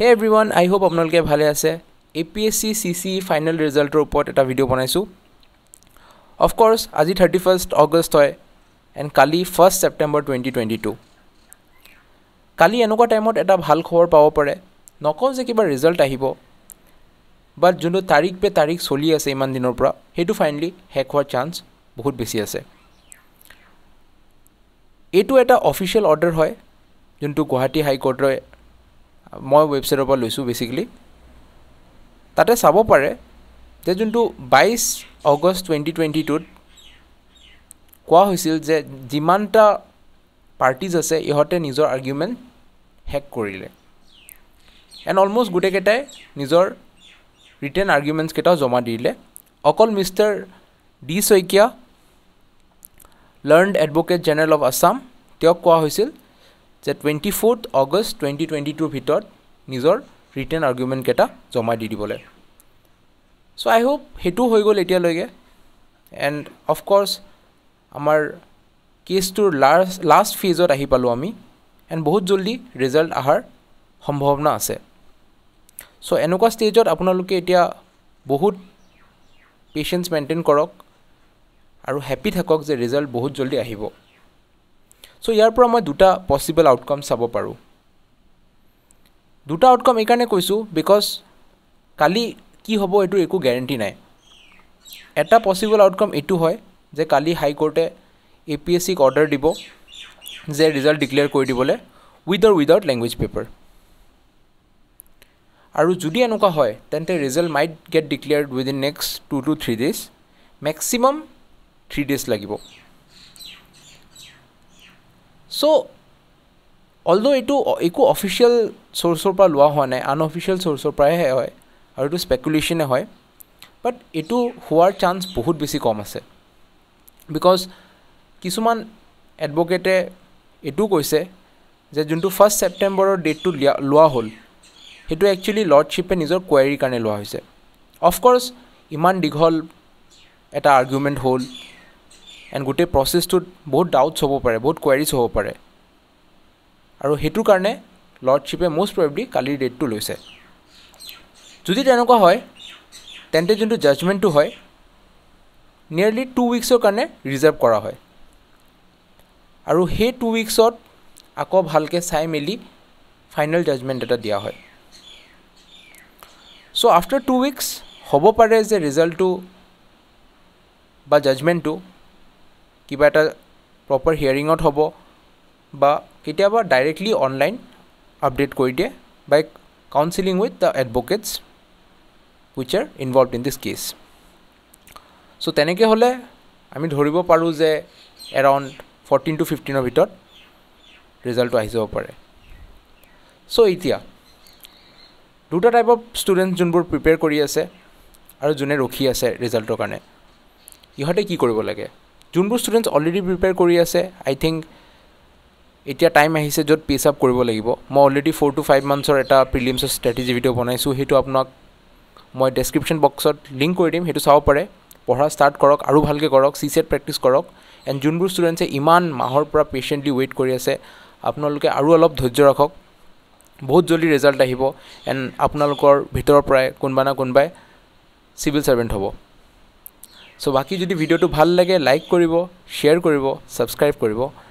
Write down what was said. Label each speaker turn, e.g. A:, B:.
A: হে এভৰিৱান আই হোপ আপোনালোকে ভালে আছে A P S C C C final ৰিজাল্টৰ ওপৰত এটা ভিডিঅ' বনাইছোঁ অফক'ৰ্চ আজি থাৰ্টি ফাৰ্ষ্ট অগষ্ট হয় এণ্ড কালি first September twenty twenty two কালি এনেকুৱা টাইমত এটা ভাল খবৰ পাব পাৰে নকওঁ যে কিবা ৰিজাল্ট আহিব বাট যোনটো তাৰিখ পে তাৰিখ চলি আছে ইমান দিনৰ পৰা সেইটো ফাইনেলি শেষ হোৱাৰ চান্স বহুত বেছি আছে এইটো এটা অফিচিয়েল অৰ্ডাৰ হয় যোনটো গুৱাহাটী হাইকৰ্টৰ মই ৱেবছাইটৰ পৰা লৈছোঁ বেচিকেলি তাতে চাব পাৰে যে যোনটো বাইছ অগষ্ট টুৱেণ্টি টুৱেণ্টি টুত কোৱা হৈছিল যে যিমানটা পাৰ্টিজ আছে ইহঁতে নিজৰ আৰ্গিউমেণ্ট হেক কৰিলে এণ্ড অলমষ্ট গোটেইকেইটাই নিজৰ ৰিটাৰ্ণ আৰ্গুমেণ্টছকেইটাও জমা দি দিলে অকল mister D Saikia learned advocate general of Assam তেওঁক কোৱা হৈছিল যে twenty fourth August twenty twenty টুৰ ভিতৰত নিজৰ ৰিটাৰ্ণ আৰ্গুমেণ্টকেইটা জমা দি দিবলৈ চ' আই হোপ সেইটো হৈ গ'ল এতিয়ালৈকে এণ্ড অফক'ৰ্চ আমাৰ কেছটোৰ লাষ্ট লাষ্ট ফেজত আহি পালোঁ আমি এণ্ড বহুত জলদি ৰিজাল্ট অহাৰ সম্ভাৱনা আছে চ' এনেকুৱা ষ্টেজত আপোনালোকে এতিয়া বহুত পেচেঞ্চ মেইনটেইন কৰক আৰু হেপী থাকক যে ৰিজাল্ট বহুত জলদি আহিব চ' ইয়াৰ পৰা মই দুটা পচিবল আউটকাম চাব পাৰোঁ দুটা আউটকাম এইকাৰণে কৈছোঁ বিকজ কালি কি হ'ব এইটো একো গেৰেণ্টি নাই এটা পচিবল আউটকাম এইটো হয় যে কালি হাইকৰ্টে এ পি এছ চিক অৰ্ডাৰ দিব যে ৰিজাল্ট ডিক্লেয়াৰ কৰি দিবলৈ with or without language paper আৰু যদি এনেকুৱা হয় তেন্তে result might get declare within next two two three days maximum three days লাগিব চ' অলদ' এইটো একো অফিচিয়েল চ'ৰ্চৰ পৰা লোৱা হোৱা নাই আনঅফিচিয়েল চ'ৰ্চৰ পৰাহে হয় আৰু এইটো স্পেকুলেশ্যনে হয় বাট এইটো হোৱাৰ চান্স বহুত বেছি কম আছে বিকজ কিছুমান এডভকেটে এইটো কৈছে যে যোনটো ফাৰ্ষ্ট ছেপ্টেম্বৰৰ ডেটটো লিয়া লোৱা হ'ল সেইটো একচুৱেলি লৰ্ডশ্বিপে নিজৰ কুৱেৰীৰ কাৰণে লোৱা হৈছে অফক'ৰ্ছ ইমান দীঘল এটা আৰ্গুমেণ্ট হ'ল এণ্ড গোটেই প্ৰচেছটোত বহুত ডাউটছ হ'ব পাৰে বহুত কুৱাৰিজ হ'ব পাৰে আৰু সেইটো কাৰণে লৰ্ডশ্বিপে মষ্ট প্ৰবলি কালিৰ ডেটটো লৈছে যদি তেনেকুৱা হয় তেন্তে যোনটো জাজমেণ্টটো হয় নিয়াৰলি টু উইকছৰ কাৰণে ৰিজাৰ্ভ কৰা হয় আৰু সেই টু উইকছত আকৌ ভালকৈ চাই মেলি ফাইনেল জাজমেণ্ট এটা দিয়া হয় ছ' আফটাৰ টু উইকছ হ'ব পাৰে যে ৰিজাল্টটো বা জাজমেণ্টটো কিবা এটা প্ৰপাৰ হিয়াৰিঙত হ'ব বা কেতিয়াবা ডাইৰেক্টলি অনলাইন আপডেট কৰি দিয়ে by counselling with the advocates which are involve in this case so' তেনেকৈ হ'লে আমি ধৰিব পাৰোঁ যে এৰাউণ্ড ফৰ্টিন টু ফিফটিনৰ ভিতৰত ৰিজাল্টটো আহি যাব পাৰে চ' এতিয়া দুটা টাইপ অফ ষ্টুডেণ্ট যোনবোৰ প্ৰিপেয়াৰ কৰি আছে আৰু যোনে ৰখি আছে ৰিজাল্টৰ কাৰণে ইহঁতে কি কৰিব লাগে যোনবোৰ ষ্টুডেণ্টছ অলৰেডি প্ৰিপেয়াৰ কৰি আছে আই থিংক এতিয়া টাইম আহিছে য'ত পিছ আপ কৰিব লাগিব মই অলৰেডি ফ'ৰ টু ফাইভ মান্থছৰ এটা প্ৰিলিমছৰ ষ্ট্ৰেটেজি ভিডিঅ' বনাইছোঁ সেইটো আপোনাক মই ডেছক্ৰিপশ্যন বক্সত লিংক কৰি দিম সেইটো চাব পাৰে পঢ়া ষ্টাৰ্ট কৰক আৰু ভালকৈ কৰক চি চেট প্ৰেক্টিছ কৰক এণ্ড যোনবোৰ ষ্টুডেণ্টছে ইমান মাহৰ পৰা পেচেণ্টলি ৱেইট কৰি আছে আপোনালোকে আৰু অলপ ধৈৰ্য ৰাখক বহুত জলদি ৰিজাল্ট আহিব এণ্ড আপোনালোকৰ ভিতৰৰ পৰাই কোনোবা না কোনোবাই চিভিল ছাৰ্ভেণ্ট হ'ব চ' বাকী যদি ভিডিঅ'টো ভাল লাগে লাইক কৰিব শ্বেয়াৰ কৰিব ছাবস্ক্ৰাইব কৰিব